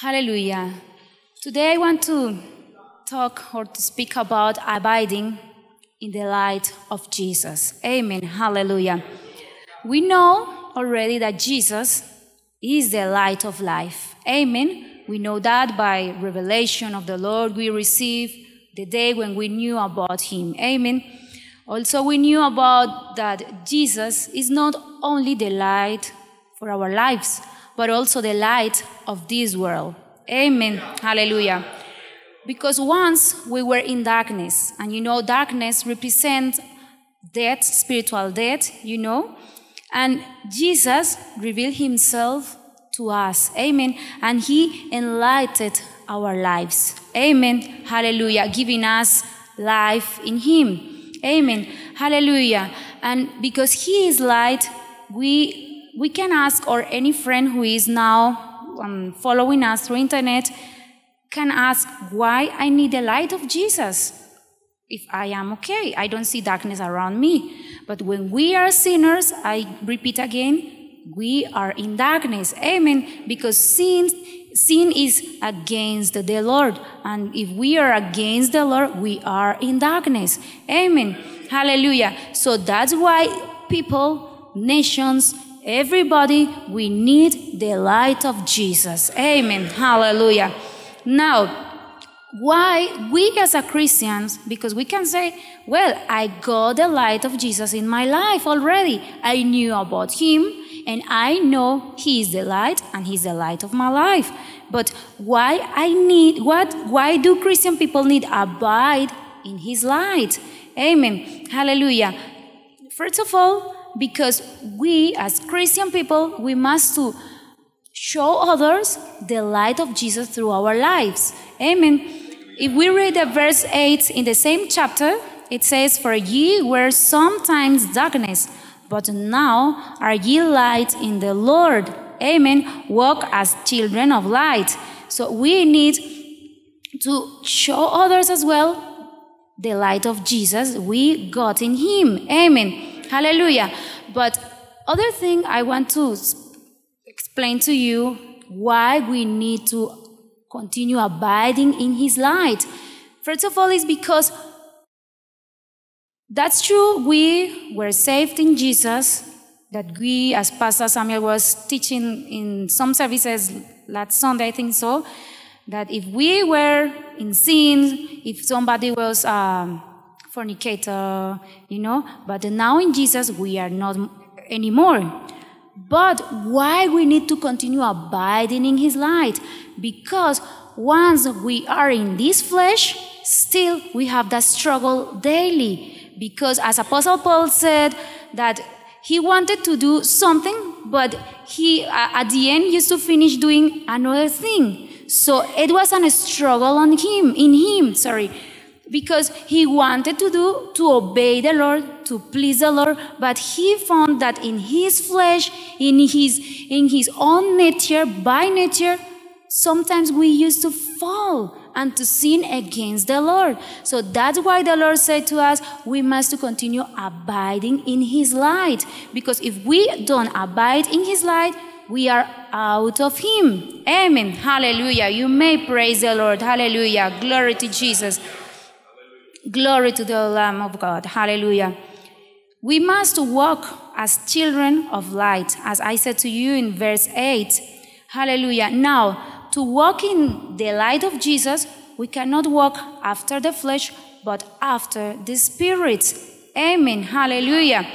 Hallelujah. Today I want to talk or to speak about abiding in the light of Jesus. Amen. Hallelujah. We know already that Jesus is the light of life. Amen. We know that by revelation of the Lord we receive the day when we knew about him. Amen. Also we knew about that Jesus is not only the light for our lives, but also the light of this world. Amen. Hallelujah. Because once we were in darkness, and you know, darkness represents death, spiritual death, you know, and Jesus revealed himself to us. Amen. And he enlightened our lives. Amen. Hallelujah. Giving us life in him. Amen. Hallelujah. And because he is light, we we can ask, or any friend who is now um, following us through internet can ask, why I need the light of Jesus? If I am okay, I don't see darkness around me. But when we are sinners, I repeat again, we are in darkness. Amen. Because sin, sin is against the Lord. And if we are against the Lord, we are in darkness. Amen. Hallelujah. So that's why people, nations, Everybody, we need the light of Jesus. Amen. Hallelujah. Now, why we as a Christians, because we can say, well, I got the light of Jesus in my life already. I knew about him and I know he is the light and he's the light of my life. But why I need what why do Christian people need abide in his light? Amen. Hallelujah. First of all, because we as Christian people, we must to show others the light of Jesus through our lives. Amen. If we read the verse 8 in the same chapter, it says, For ye were sometimes darkness, but now are ye light in the Lord. Amen. Walk as children of light. So we need to show others as well the light of Jesus we got in Him. Amen. Hallelujah. But other thing I want to explain to you why we need to continue abiding in his light. First of all, is because that's true, we were saved in Jesus, that we, as Pastor Samuel was teaching in some services last Sunday, I think so, that if we were in sin, if somebody was um, fornicator, you know. But now in Jesus, we are not anymore. But why we need to continue abiding in His light? Because once we are in this flesh, still we have that struggle daily. Because as Apostle Paul said, that he wanted to do something, but he uh, at the end used to finish doing another thing. So it was a struggle on him, in him, sorry because he wanted to do to obey the lord to please the lord but he found that in his flesh in his in his own nature by nature sometimes we used to fall and to sin against the lord so that's why the lord said to us we must to continue abiding in his light because if we don't abide in his light we are out of him amen hallelujah you may praise the lord hallelujah glory to jesus Glory to the Lamb of God. Hallelujah. We must walk as children of light, as I said to you in verse 8. Hallelujah. Now, to walk in the light of Jesus, we cannot walk after the flesh, but after the Spirit. Amen. Hallelujah.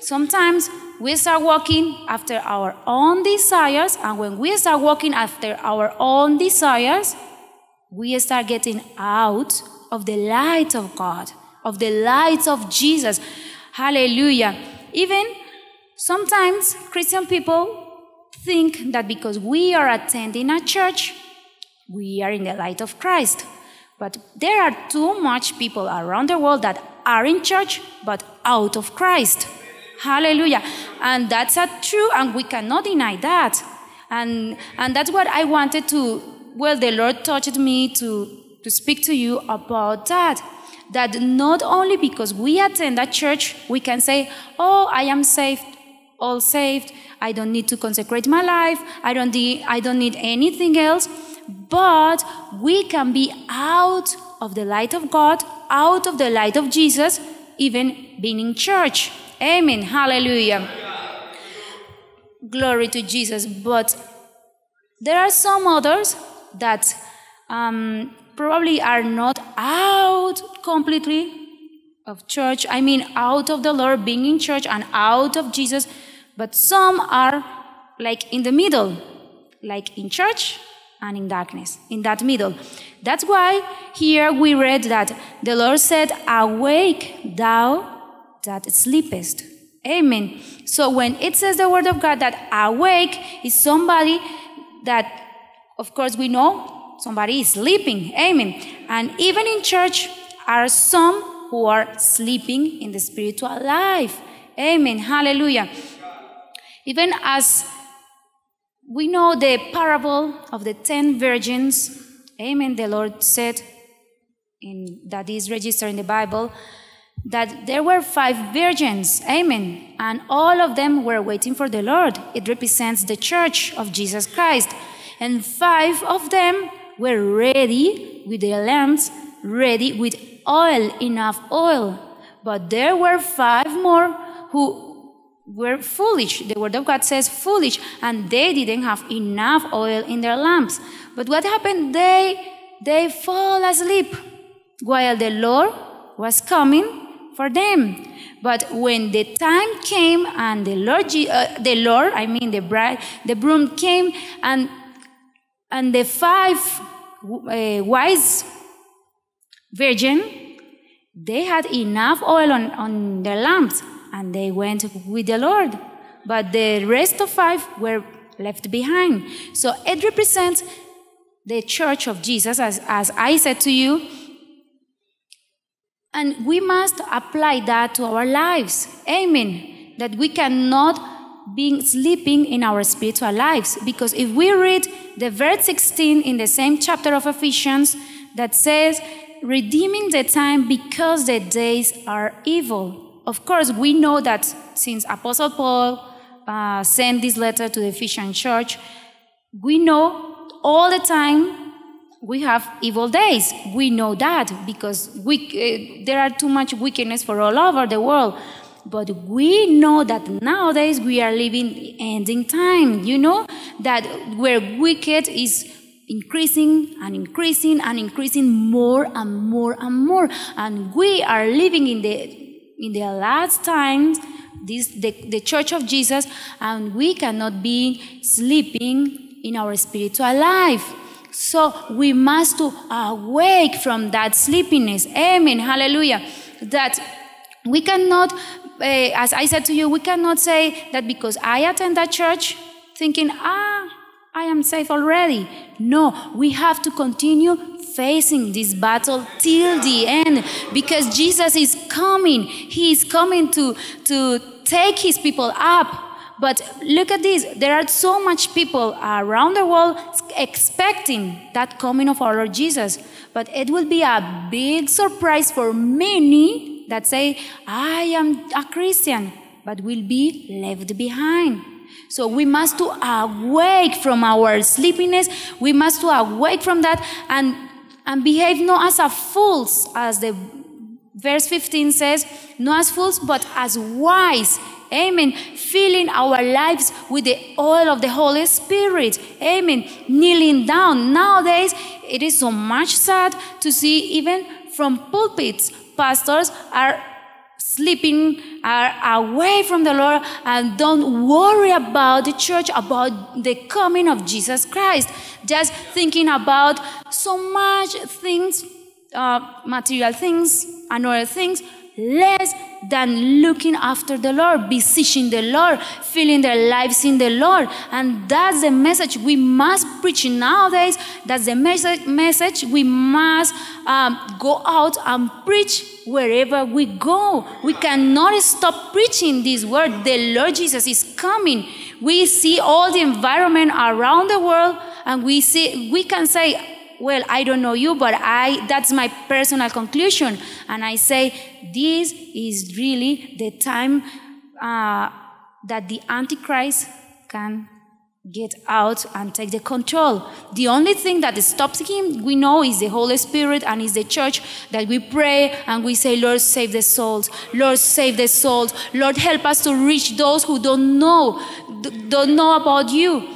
Sometimes we start walking after our own desires, and when we start walking after our own desires, we start getting out of the light of God, of the light of Jesus. Hallelujah. Even sometimes Christian people think that because we are attending a church, we are in the light of Christ. But there are too much people around the world that are in church but out of Christ. Hallelujah. And that's a true, and we cannot deny that. And, and that's what I wanted to, well, the Lord touched me to to speak to you about that. That not only because we attend a church, we can say, Oh, I am saved, all saved, I don't need to consecrate my life, I don't, de- I don't need anything else, but we can be out of the light of God, out of the light of Jesus, even being in church. Amen. Hallelujah. Glory to Jesus. But there are some others that um, probably are not out completely of church, I mean out of the Lord, being in church and out of Jesus, but some are like in the middle, like in church and in darkness, in that middle. That's why here we read that the Lord said, Awake, thou that sleepest. Amen. So when it says the word of God that awake is somebody that, of course, we know somebody is sleeping. Amen. And even in church are some who are sleeping in the spiritual life. Amen. Hallelujah. Even as we know the parable of the ten virgins, amen, the Lord said, in, that is registered in the Bible, that there were five virgins, amen, and all of them were waiting for the Lord. It represents the church of Jesus Christ. And five of them were ready with their lamps, ready with oil, enough oil. But there were five more who were foolish. The word of God says foolish, and they didn't have enough oil in their lamps. But what happened? They they fall asleep while the Lord was coming for them. But when the time came and the Lord, uh, the Lord, I mean the bride, the broom came and and the five uh, wise virgin, they had enough oil on, on their lamps and they went with the Lord. But the rest of five were left behind. So it represents the church of Jesus, as, as I said to you. And we must apply that to our lives. Amen. That we cannot being sleeping in our spiritual lives. Because if we read the verse 16 in the same chapter of Ephesians that says, redeeming the time because the days are evil. Of course, we know that since Apostle Paul uh, sent this letter to the Ephesian church, we know all the time we have evil days. We know that because we, uh, there are too much wickedness for all over the world. But we know that nowadays we are living ending time. You know that where wicked is increasing and increasing and increasing more and more and more. And we are living in the in the last times, this the, the church of Jesus, and we cannot be sleeping in our spiritual life. So we must to awake from that sleepiness. Amen. Hallelujah. That we cannot uh, as I said to you, we cannot say that because I attend that church thinking, ah, I am safe already. No, we have to continue facing this battle till the end because Jesus is coming. He is coming to, to take his people up. But look at this there are so much people around the world expecting that coming of our Lord Jesus. But it will be a big surprise for many that say, I am a Christian, but will be left behind. So we must to awake from our sleepiness. We must to awake from that and, and behave not as a fools, as the verse 15 says, not as fools, but as wise. Amen. Filling our lives with the oil of the Holy Spirit. Amen. Kneeling down. Nowadays, it is so much sad to see even from pulpits, pastors are sleeping, are away from the Lord, and don't worry about the church, about the coming of Jesus Christ. Just thinking about so much things, uh, material things, and other things, less than looking after the Lord, beseeching the Lord, filling their lives in the Lord. And that's the message we must preach nowadays. That's the message, message we must um, go out and preach wherever we go. We cannot stop preaching this word. The Lord Jesus is coming. We see all the environment around the world and we see, we can say, well, I don't know you, but I, that's my personal conclusion. And I say, this is really the time uh, that the Antichrist can get out and take the control. The only thing that stops him, we know, is the Holy Spirit and is the church that we pray and we say, Lord, save the souls. Lord, save the souls. Lord, help us to reach those who don't know, don't know about you.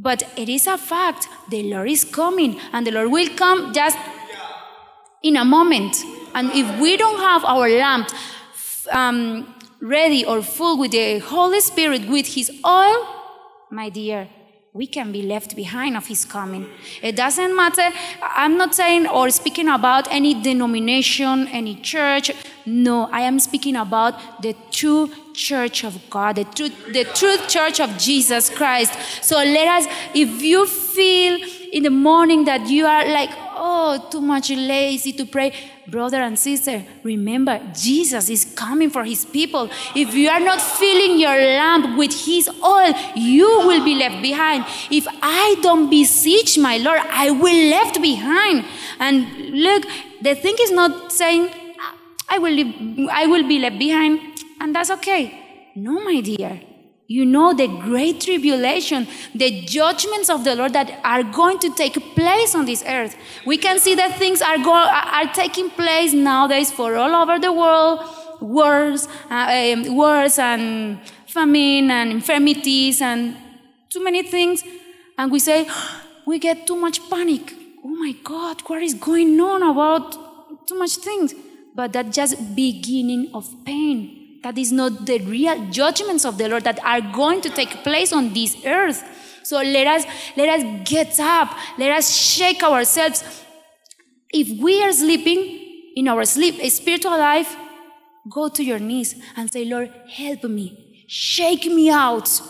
But it is a fact. The Lord is coming, and the Lord will come just in a moment. And if we don't have our lamp um, ready or full with the Holy Spirit, with His oil, my dear, we can be left behind of His coming. It doesn't matter. I'm not saying or speaking about any denomination, any church, no, I am speaking about the true church of God, the true, the true church of Jesus Christ. So let us, if you feel in the morning that you are like, oh, too much lazy to pray, brother and sister, remember, Jesus is coming for his people. If you are not filling your lamp with his oil, you will be left behind. If I don't beseech my Lord, I will left behind. And look, the thing is not saying I will, leave, I will be left behind, and that's okay. No, my dear. You know the great tribulation, the judgments of the Lord that are going to take place on this earth. We can see that things are, go, are taking place nowadays for all over the world wars, uh, um, wars and famine and infirmities and too many things. And we say, we get too much panic. Oh my God, what is going on about too much things? but that just beginning of pain. That is not the real judgments of the Lord that are going to take place on this earth. So let us let us get up. Let us shake ourselves. If we are sleeping in our sleep, a spiritual life, go to your knees and say, Lord, help me. Shake me out.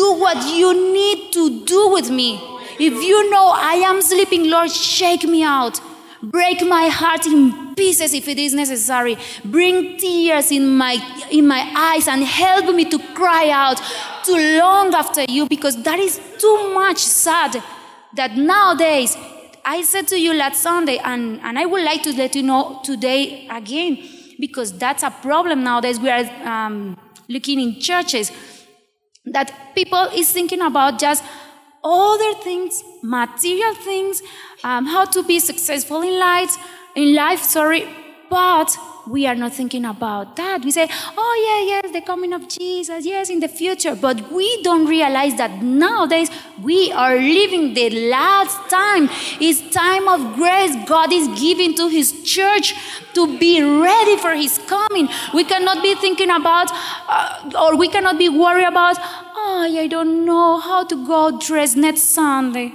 Do what you need to do with me. If you know I am sleeping, Lord, shake me out. Break my heart in pieces if it is necessary. Bring tears in my, in my eyes and help me to cry out, to long after you, because that is too much sad that nowadays, I said to you last Sunday, and, and I would like to let you know today again, because that's a problem nowadays. We are um, looking in churches that people is thinking about just other things, material things, um, how to be successful in life, in life, sorry, but we are not thinking about that. We say, oh, yeah, yes, the coming of Jesus, yes, in the future. But we don't realize that nowadays we are living the last time. It's time of grace God is giving to His church to be ready for His coming. We cannot be thinking about, uh, or we cannot be worried about, oh, I don't know how to go dress next Sunday.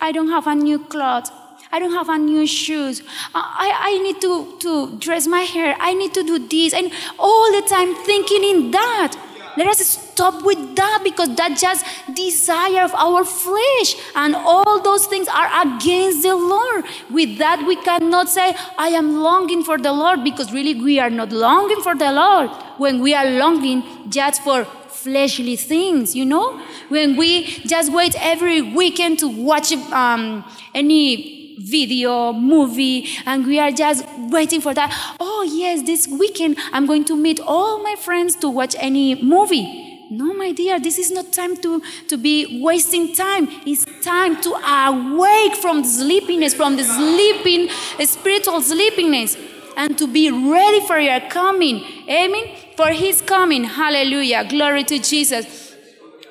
I don't have a new cloth. I don't have new shoes. I, I need to, to dress my hair. I need to do this. And all the time thinking in that. Let us stop with that because that just desire of our flesh and all those things are against the Lord. With that, we cannot say, I am longing for the Lord because really we are not longing for the Lord when we are longing just for fleshly things, you know? When we just wait every weekend to watch um, any video, movie, and we are just waiting for that. Oh, yes, this weekend I'm going to meet all my friends to watch any movie. No, my dear, this is not time to, to be wasting time. It's time to awake from the sleepiness, from the sleeping, spiritual sleepiness, and to be ready for your coming. Amen? For his coming. Hallelujah. Glory to Jesus.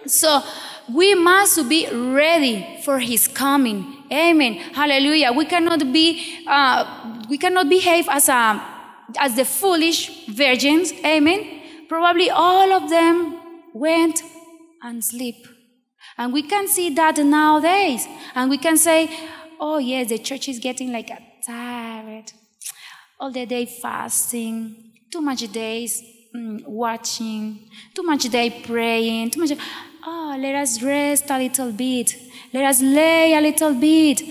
So, we must be ready for his coming. Amen. Hallelujah. We cannot be, uh, we cannot behave as a, uh, as the foolish virgins. Amen. Probably all of them went and sleep. And we can see that nowadays. And we can say, oh yes, the church is getting like a uh, tired. All the day fasting, too much days mm, watching, too much day praying, too much. Oh, let us rest a little bit. Let us lay a little bit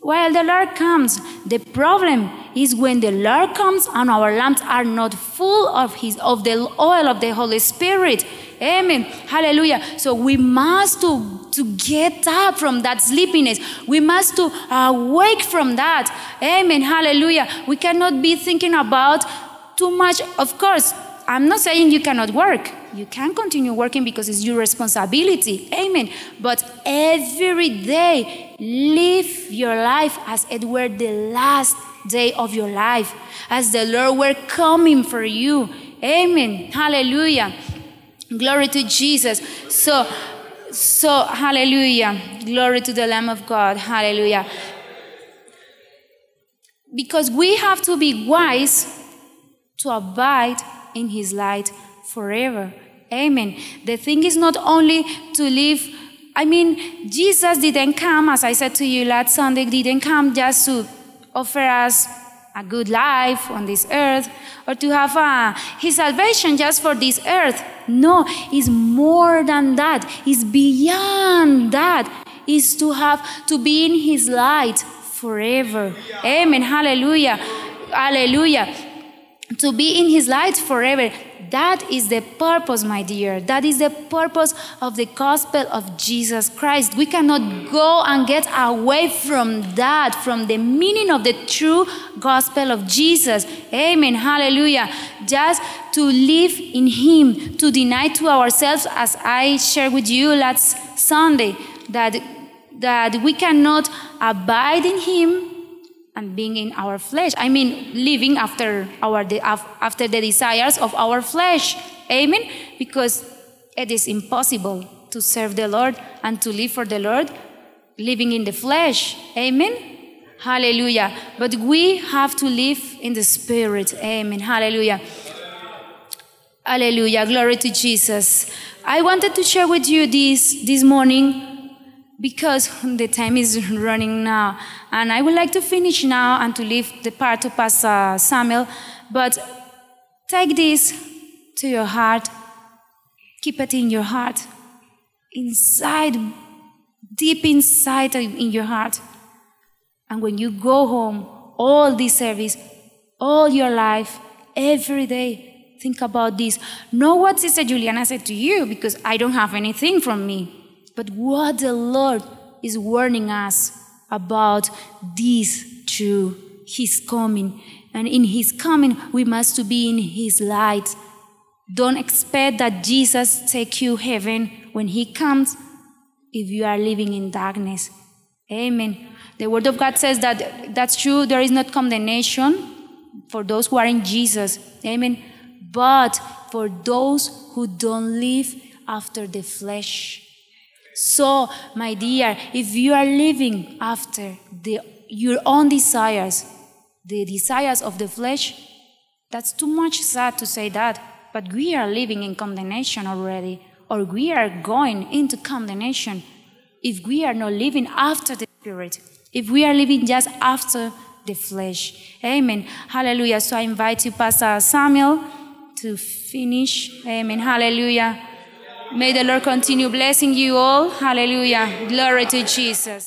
while the Lord comes. The problem is when the Lord comes and our lamps are not full of his of the oil of the Holy Spirit. Amen. Hallelujah. So we must to, to get up from that sleepiness. We must to awake from that. Amen. Hallelujah. We cannot be thinking about too much. Of course, I'm not saying you cannot work. You can continue working because it's your responsibility. Amen. But every day, live your life as it were the last day of your life, as the Lord were coming for you. Amen. Hallelujah. Glory to Jesus. So, so hallelujah. Glory to the Lamb of God. Hallelujah. Because we have to be wise to abide in his light forever. Amen. The thing is not only to live I mean, Jesus didn't come, as I said to you last Sunday, didn't come just to offer us a good life on this earth or to have a, uh, his salvation just for this earth. No, it's more than that. It's beyond that. It's to have to be in his light forever. Amen. Hallelujah. Hallelujah to be in his light forever. That is the purpose, my dear. That is the purpose of the gospel of Jesus Christ. We cannot go and get away from that, from the meaning of the true gospel of Jesus. Amen. Hallelujah. Just to live in him, to deny to ourselves, as I shared with you last Sunday, that, that we cannot abide in him and being in our flesh. I mean, living after our de- after the desires of our flesh. Amen. Because it is impossible to serve the Lord and to live for the Lord living in the flesh. Amen. Hallelujah. But we have to live in the spirit. Amen. Hallelujah. Hallelujah. Glory to Jesus. I wanted to share with you this this morning because the time is running now. And I would like to finish now and to leave the part to Pastor Samuel. But take this to your heart, keep it in your heart, inside, deep inside in your heart. And when you go home, all this service, all your life, every day, think about this. Know what Sister Juliana said to you, because I don't have anything from me. But what the Lord is warning us about this true His coming. And in His coming, we must be in His light. Don't expect that Jesus take you heaven when He comes if you are living in darkness. Amen. The Word of God says that that's true. There is not condemnation for those who are in Jesus. Amen. But for those who don't live after the flesh. So, my dear, if you are living after the, your own desires, the desires of the flesh, that's too much sad to say that, but we are living in condemnation already, or we are going into condemnation if we are not living after the Spirit, if we are living just after the flesh. Amen. Hallelujah. So I invite you, Pastor Samuel, to finish. Amen. Hallelujah. May the Lord continue blessing you all. Hallelujah. Glory to Jesus.